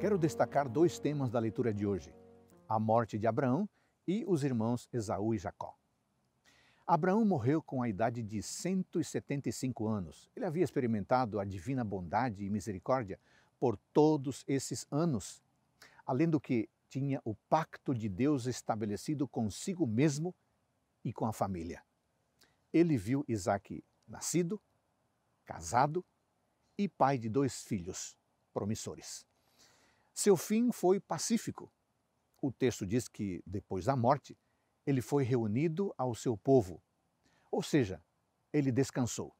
Quero destacar dois temas da leitura de hoje: a morte de Abraão e os irmãos Esaú e Jacó. Abraão morreu com a idade de 175 anos. Ele havia experimentado a divina bondade e misericórdia por todos esses anos, além do que tinha o pacto de Deus estabelecido consigo mesmo e com a família. Ele viu Isaac nascido, casado e pai de dois filhos promissores. Seu fim foi pacífico. O texto diz que, depois da morte, ele foi reunido ao seu povo, ou seja, ele descansou.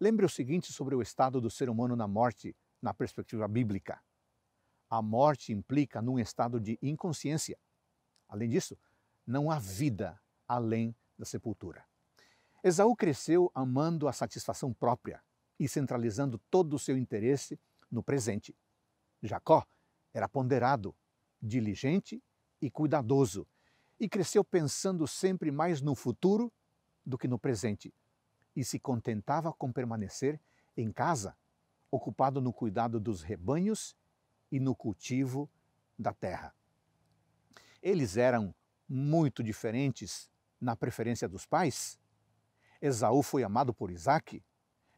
Lembre o seguinte sobre o estado do ser humano na morte, na perspectiva bíblica. A morte implica num estado de inconsciência. Além disso, não há vida além da sepultura. Esaú cresceu amando a satisfação própria e centralizando todo o seu interesse no presente. Jacó era ponderado, diligente e cuidadoso, e cresceu pensando sempre mais no futuro do que no presente, e se contentava com permanecer em casa, ocupado no cuidado dos rebanhos e no cultivo da terra. Eles eram muito diferentes na preferência dos pais. Esaú foi amado por Isaac,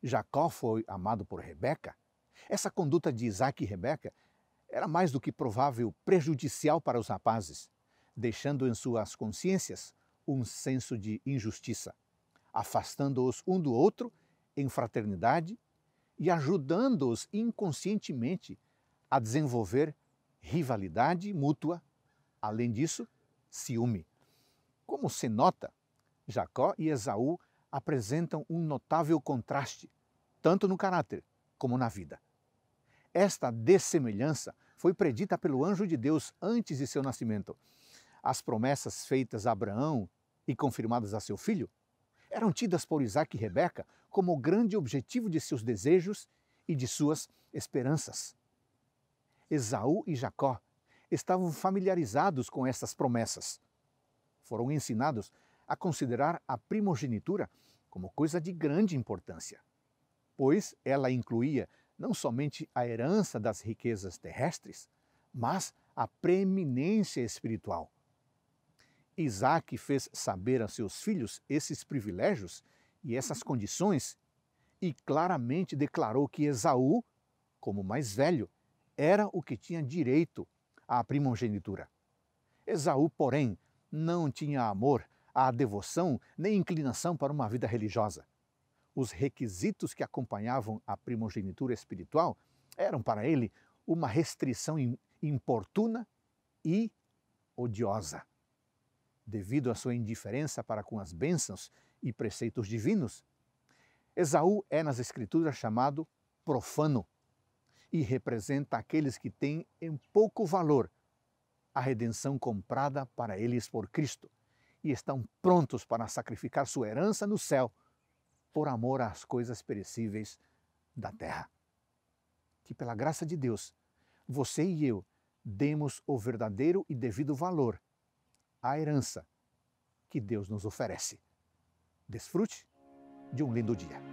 Jacó foi amado por Rebeca. Essa conduta de Isaac e Rebeca era mais do que provável prejudicial para os rapazes, deixando em suas consciências um senso de injustiça, afastando-os um do outro em fraternidade e ajudando-os inconscientemente a desenvolver rivalidade mútua, além disso, ciúme. Como se nota, Jacó e Esaú apresentam um notável contraste, tanto no caráter como na vida. Esta dessemelhança foi predita pelo anjo de Deus antes de seu nascimento. As promessas feitas a Abraão e confirmadas a seu filho eram tidas por Isaac e Rebeca como o grande objetivo de seus desejos e de suas esperanças. Esaú e Jacó estavam familiarizados com essas promessas. Foram ensinados a considerar a primogenitura como coisa de grande importância, pois ela incluía não somente a herança das riquezas terrestres, mas a preeminência espiritual. Isaac fez saber a seus filhos esses privilégios e essas condições e claramente declarou que Esaú, como mais velho, era o que tinha direito à primogenitura. Esaú, porém, não tinha amor, a devoção nem inclinação para uma vida religiosa os requisitos que acompanhavam a primogenitura espiritual eram para ele uma restrição importuna e odiosa. Devido à sua indiferença para com as bênçãos e preceitos divinos, Esaú é nas Escrituras chamado profano e representa aqueles que têm em pouco valor a redenção comprada para eles por Cristo e estão prontos para sacrificar sua herança no céu por amor às coisas perecíveis da terra. Que pela graça de Deus, você e eu demos o verdadeiro e devido valor à herança que Deus nos oferece. Desfrute de um lindo dia.